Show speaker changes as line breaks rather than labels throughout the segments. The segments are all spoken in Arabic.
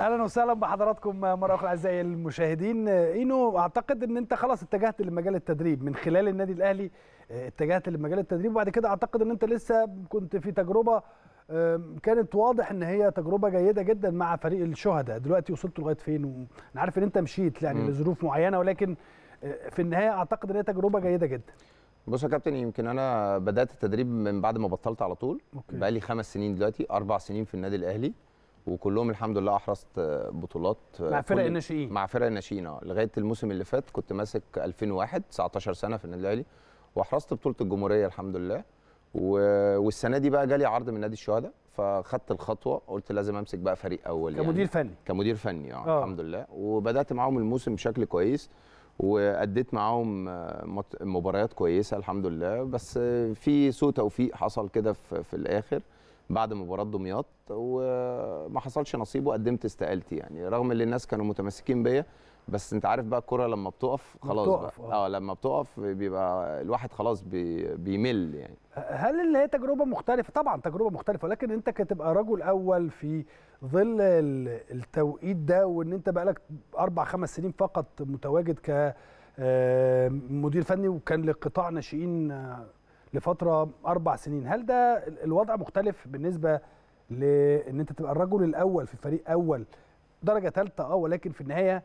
اهلا وسهلا بحضراتكم مره اخرى اعزائي المشاهدين اينو اعتقد ان انت خلاص اتجهت لمجال التدريب من خلال النادي الاهلي آه، اتجهت لمجال التدريب وبعد كده اعتقد ان انت لسه كنت في تجربه كانت واضح ان هي تجربه جيده جدا مع فريق الشهداء دلوقتي وصلت لغايه فين وانا عارف ان انت مشيت يعني لظروف معينه ولكن
آه، في النهايه اعتقد ان هي تجربه جيده جدا بص يا كابتن يمكن انا بدات التدريب من بعد ما بطلت على طول بقى لي خمس سنين دلوقتي اربع سنين في النادي الاهلي وكلهم الحمد لله احرزت آه، بطولات آه، مع فرق الناشئين مع فرق الناشئين اه لغايه الموسم اللي فات كنت ماسك 2001 19 سنه في النادي الاهلي واحرزت بطوله الجمهوريه الحمد لله و... والسنه دي بقى جالي عرض من نادي الشهداء فخدت الخطوه قلت لازم امسك بقى فريق اول يعني. كمدير يعني. فني كمدير فني آه،, اه الحمد لله وبدات معاهم الموسم بشكل كويس واديت معاهم مباريات كويسه الحمد لله بس في سوء توفيق حصل كده في الاخر بعد مباراه دمياط وما حصلش نصيبه قدمت استقالتي يعني رغم ان الناس كانوا متمسكين بيا بس انت عارف بقى الكره لما بتقف خلاص بتقف بقى آه. اه لما بتقف بيبقى الواحد خلاص بي بيمل يعني
هل اللي هي تجربه مختلفه طبعا تجربه مختلفه ولكن انت كتبقى رجل اول في ظل التوقيت ده وان انت بقالك اربع خمس سنين فقط متواجد ك آه، مدير فني وكان لقطاع ناشئين لفتره اربع سنين هل ده الوضع مختلف بالنسبه لان انت تبقى الرجل الاول في فريق اول درجه ثالثه اه ولكن في النهايه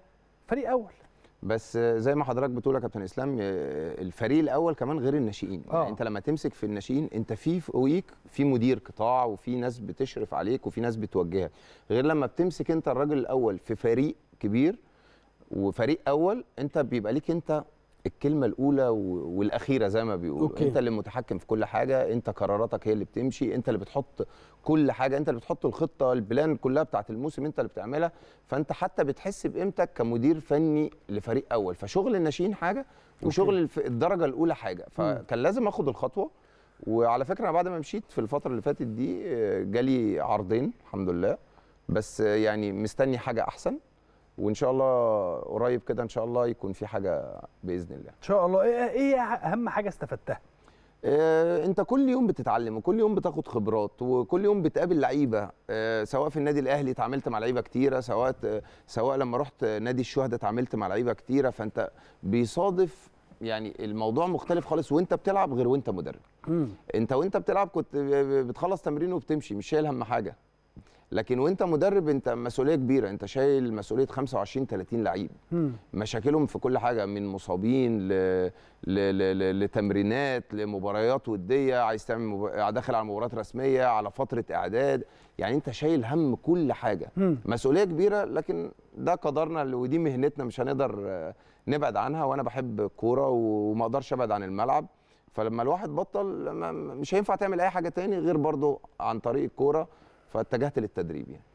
فريق اول
بس زي ما حضرتك بتقول يا كابتن اسلام آه، الفريق الاول كمان غير الناشئين يعني آه. يعني انت لما تمسك في الناشئين انت في فوقيك في مدير قطاع وفي ناس بتشرف عليك وفي ناس بتوجهك غير لما بتمسك انت الراجل الاول في فريق كبير وفريق اول انت بيبقى ليك انت الكلمه الاولى والاخيره زي ما بيقولوا أوكي. انت اللي متحكم في كل حاجه انت قراراتك هي اللي بتمشي انت اللي بتحط كل حاجه انت اللي بتحط الخطه البلان كلها بتاعه الموسم انت اللي بتعملها فانت حتى بتحس بقيمتك كمدير فني لفريق اول فشغل الناشئين حاجه وشغل أوكي. الدرجه الاولى حاجه فكان لازم اخد الخطوه وعلى فكره انا بعد ما مشيت في الفتره اللي فاتت دي آه، جالي عرضين الحمد لله بس يعني مستني حاجه احسن وان شاء الله قريب كده ان شاء الله يكون في حاجه باذن الله ان شاء الله ايه ايه, إيه اهم حاجه استفدتها إيه انت كل يوم بتتعلم وكل يوم بتاخد خبرات وكل يوم بتقابل لعيبه إيه سواء في النادي الاهلي اتعاملت مع لعيبه كتيره سواء سواء لما رحت نادي الشهداء اتعاملت مع لعيبه كتيره فانت بيصادف يعني الموضوع مختلف خالص وانت بتلعب غير وانت مدرب انت وانت بتلعب كنت بتخلص تمرين وبتمشي مش شايل هم حاجه لكن وانت مدرب انت مسؤوليه كبيره انت شايل مسؤوليه 25 30 لعيب مشاكلهم في كل حاجه من مصابين ل... ل... ل... لتمرينات لمباريات وديه عايز تعمل مب... داخل على مباريات رسميه على فتره اعداد يعني انت شايل هم كل حاجه مسؤوليه كبيره لكن ده قدرنا ودي مهنتنا مش هنقدر نبعد عنها وانا بحب الكوره وما اقدرش ابعد عن الملعب فلما الواحد بطل مش هينفع تعمل اي حاجه تاني غير برضه عن طريق الكوره فاتجهت للتدريب يعني